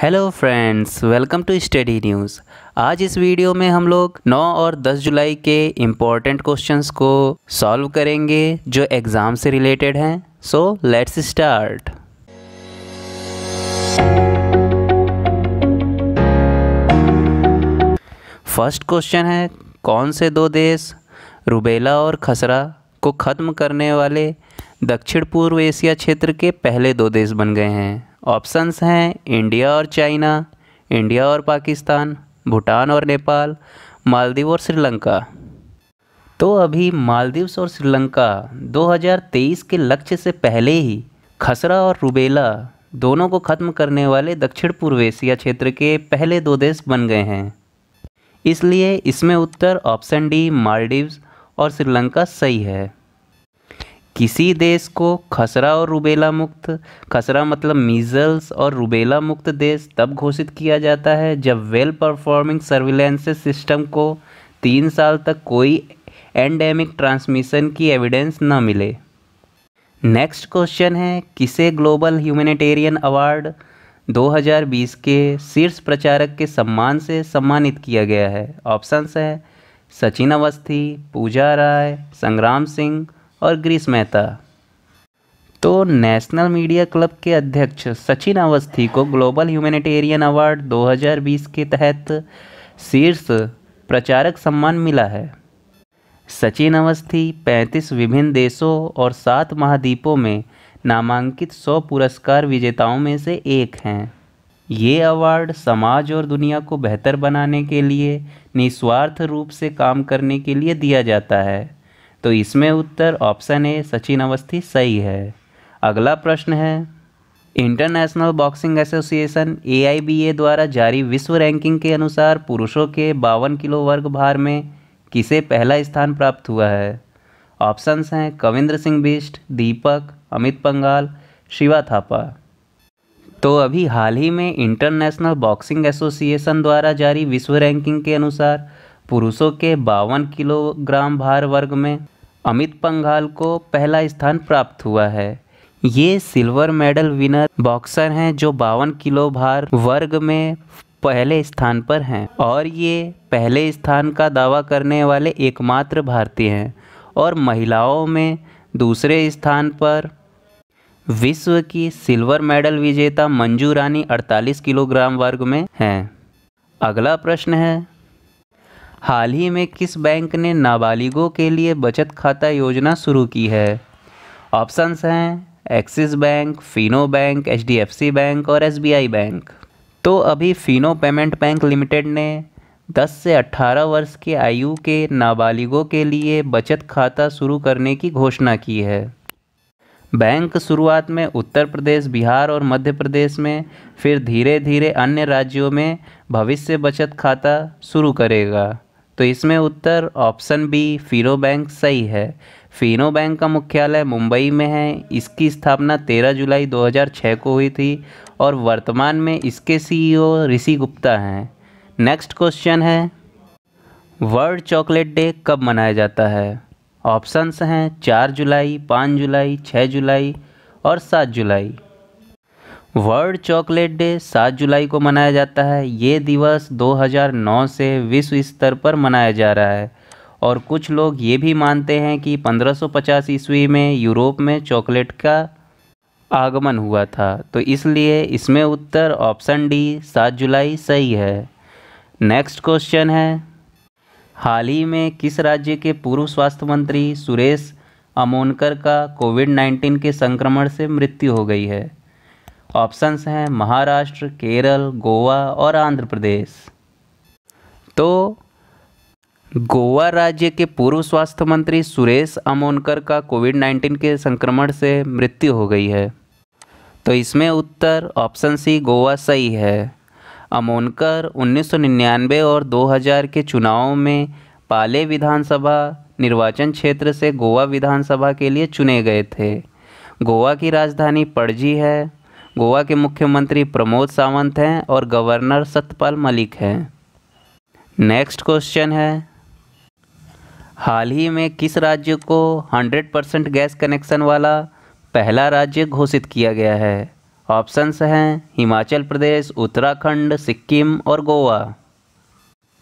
hello friends welcome to study news आज इस video में हम लोग 9 और 10 जुलाई के इम्पॉर्टेंट क्वेश्चंस को सॉल्व करेंगे जो एग्ज़ाम से रिलेटेड हैं so let's start first question है कौन से दो देश रुबेला और खसरा को ख़त्म करने वाले दक्षिण पूर्व एशिया क्षेत्र के पहले दो देश बन गए हैं ऑप्शंस हैं इंडिया और चाइना इंडिया और पाकिस्तान भूटान और नेपाल मालदीव और श्रीलंका तो अभी मालदीव्स और श्रीलंका 2023 के लक्ष्य से पहले ही खसरा और रुबेला दोनों को ख़त्म करने वाले दक्षिण पूर्व एशिया क्षेत्र के पहले दो देश बन गए हैं इसलिए इसमें उत्तर ऑप्शन डी मालदीव्स और श्रीलंका सही है किसी देश को खसरा और रूबेला मुक्त खसरा मतलब मीज़ल्स और रुबेला मुक्त देश तब घोषित किया जाता है जब वेल परफॉर्मिंग सर्विलेंस सिस्टम को तीन साल तक कोई एंडेमिक ट्रांसमिशन की एविडेंस न मिले नेक्स्ट क्वेश्चन है किसे ग्लोबल ह्यूमैनिटेरियन अवार्ड 2020 के शीर्ष प्रचारक के सम्मान से सम्मानित किया गया है ऑप्शंस है सचिन अवस्थी पूजा राय संग्राम सिंह और ग्रीस मेहता तो नेशनल मीडिया क्लब के अध्यक्ष सचिन अवस्थी को ग्लोबल ह्यूमैनिटेरियन अवार्ड 2020 के तहत शीर्ष प्रचारक सम्मान मिला है सचिन अवस्थी 35 विभिन्न देशों और सात महाद्वीपों में नामांकित 100 पुरस्कार विजेताओं में से एक हैं ये अवार्ड समाज और दुनिया को बेहतर बनाने के लिए निस्वार्थ रूप से काम करने के लिए दिया जाता है तो इसमें उत्तर ऑप्शन ए सचिन अवस्थी सही है अगला प्रश्न है इंटरनेशनल बॉक्सिंग एसोसिएशन ए द्वारा जारी विश्व रैंकिंग के अनुसार पुरुषों के बावन किलो वर्ग भार में किसे पहला स्थान प्राप्त हुआ है ऑप्शंस हैं कविंद्र सिंह बिष्ट दीपक अमित पंगाल शिवा थापा तो अभी हाल ही में इंटरनेशनल बॉक्सिंग एसोसिएशन द्वारा जारी विश्व रैंकिंग के अनुसार पुरुषों के बावन किलोग्राम भार वर्ग में अमित पंघाल को पहला स्थान प्राप्त हुआ है ये सिल्वर मेडल विनर बॉक्सर हैं जो बावन किलो भार वर्ग में पहले स्थान पर हैं और ये पहले स्थान का दावा करने वाले एकमात्र भारतीय हैं और महिलाओं में दूसरे स्थान पर विश्व की सिल्वर मेडल विजेता मंजू रानी 48 किलोग्राम वर्ग में हैं अगला प्रश्न है हाल ही में किस बैंक ने नाबालिगों के लिए बचत खाता योजना शुरू की है ऑप्शंस हैं Axis bank Fino bank H bank और एस बैंक तो अभी फिनो पेमेंट बैंक लिमिटेड ने 10 से 18 वर्ष के आयु के नाबालिगों के लिए बचत खाता शुरू करने की घोषणा की है बैंक शुरुआत में उत्तर प्रदेश बिहार और मध्य प्रदेश में फिर धीरे धीरे अन्य राज्यों में भविष्य बचत खाता शुरू करेगा तो इसमें उत्तर ऑप्शन बी फिनो बैंक सही है फिनो बैंक का मुख्यालय मुंबई में है इसकी स्थापना 13 जुलाई 2006 को हुई थी और वर्तमान में इसके सीईओ e ऋषि गुप्ता हैं नेक्स्ट क्वेश्चन है वर्ल्ड चॉकलेट डे कब मनाया जाता है ऑप्शंस हैं चार जुलाई पाँच जुलाई छः जुलाई और सात जुलाई वर्ल्ड चॉकलेट डे 7 जुलाई को मनाया जाता है ये दिवस 2009 से विश्व स्तर पर मनाया जा रहा है और कुछ लोग ये भी मानते हैं कि 1550 ईस्वी में यूरोप में चॉकलेट का आगमन हुआ था तो इसलिए इसमें उत्तर ऑप्शन डी 7 जुलाई सही है नेक्स्ट क्वेश्चन है हाल ही में किस राज्य के पूर्व स्वास्थ्य मंत्री सुरेश अमोनकर का कोविड 19 के संक्रमण से मृत्यु हो गई है ऑप्शंस हैं महाराष्ट्र केरल गोवा और आंध्र प्रदेश तो गोवा राज्य के पूर्व स्वास्थ्य मंत्री सुरेश अमोनकर का कोविड 19 के संक्रमण से मृत्यु हो गई है तो इसमें उत्तर ऑप्शन सी गोवा सही है अमोनकर 1999 और 2000 के चुनावों में पाले विधानसभा निर्वाचन क्षेत्र से गोवा विधानसभा के लिए चुने गए थे गोवा की राजधानी पणजी है गोवा के मुख्यमंत्री प्रमोद सावंत हैं और गवर्नर सत्यपाल मलिक हैं नेक्स्ट क्वेश्चन है हाल ही में किस राज्य को 100 परसेंट गैस कनेक्शन वाला पहला राज्य घोषित किया गया है ऑप्शंस हैं हिमाचल प्रदेश उत्तराखंड सिक्किम और गोवा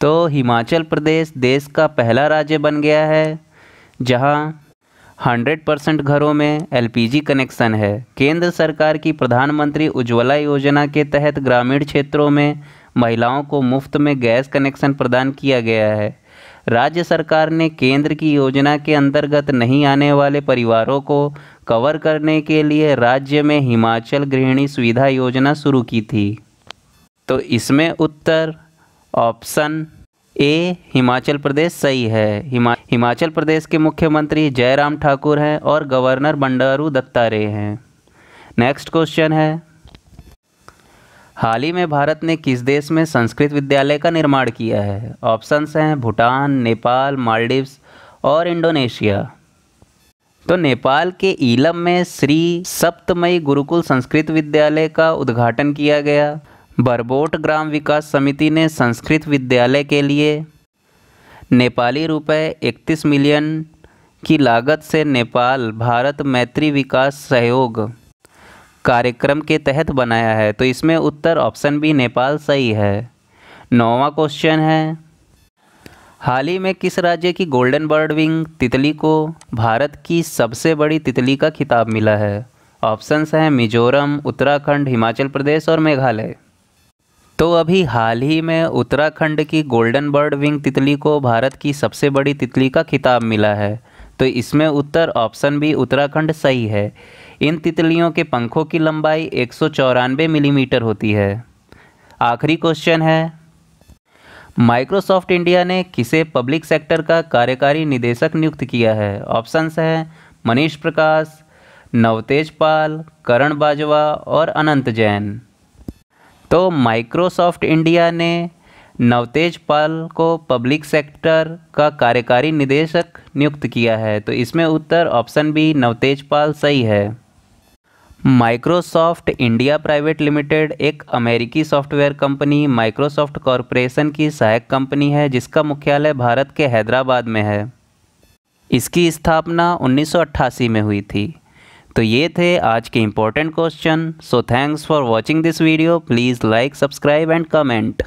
तो हिमाचल प्रदेश देश का पहला राज्य बन गया है जहां 100 परसेंट घरों में एलपीजी कनेक्शन है केंद्र सरकार की प्रधानमंत्री उज्ज्वला योजना के तहत ग्रामीण क्षेत्रों में महिलाओं को मुफ्त में गैस कनेक्शन प्रदान किया गया है राज्य सरकार ने केंद्र की योजना के अंतर्गत नहीं आने वाले परिवारों को कवर करने के लिए राज्य में हिमाचल गृहिणी सुविधा योजना शुरू की थी तो इसमें उत्तर ऑप्शन ए हिमाचल प्रदेश सही है हिमा हिमाचल प्रदेश के मुख्यमंत्री जयराम ठाकुर हैं और गवर्नर बंडारू दत्तात्रेय हैं नेक्स्ट क्वेश्चन है हाल ही में भारत ने किस देश में संस्कृत विद्यालय का निर्माण किया है ऑप्शंस हैं भूटान नेपाल मालदीव्स और इंडोनेशिया तो नेपाल के ईलम में श्री सप्तमयी गुरुकुल संस्कृत विद्यालय का उद्घाटन किया गया बरबोट ग्राम विकास समिति ने संस्कृत विद्यालय के लिए नेपाली रुपए इकतीस मिलियन की लागत से नेपाल भारत मैत्री विकास सहयोग कार्यक्रम के तहत बनाया है तो इसमें उत्तर ऑप्शन बी नेपाल सही है नौवा क्वेश्चन है हाल ही में किस राज्य की गोल्डन बर्ड विंग तितली को भारत की सबसे बड़ी तितली का खिताब मिला है ऑप्शंस हैं मिजोरम उत्तराखंड हिमाचल प्रदेश और मेघालय तो अभी हाल ही में उत्तराखंड की गोल्डन बर्ड विंग तितली को भारत की सबसे बड़ी तितली का खिताब मिला है तो इसमें उत्तर ऑप्शन भी उत्तराखंड सही है इन तितलियों के पंखों की लंबाई एक मिलीमीटर mm होती है आखिरी क्वेश्चन है माइक्रोसॉफ्ट इंडिया ने किसे पब्लिक सेक्टर का कार्यकारी निदेशक नियुक्त किया है ऑप्शंस हैं मनीष प्रकाश नवतेज पाल करण बाजवा और अनंत जैन तो माइक्रोसॉफ्ट इंडिया ने नवतेज पाल को पब्लिक सेक्टर का कार्यकारी निदेशक नियुक्त किया है तो इसमें उत्तर ऑप्शन बी नवतेज पाल सही है माइक्रोसॉफ्ट इंडिया प्राइवेट लिमिटेड एक अमेरिकी सॉफ्टवेयर कंपनी माइक्रोसॉफ्ट कॉरपोरेशन की सहायक कंपनी है जिसका मुख्यालय भारत के हैदराबाद में है इसकी स्थापना 1988 में हुई थी तो ये थे आज के important question so thanks for watching this video please like subscribe and comment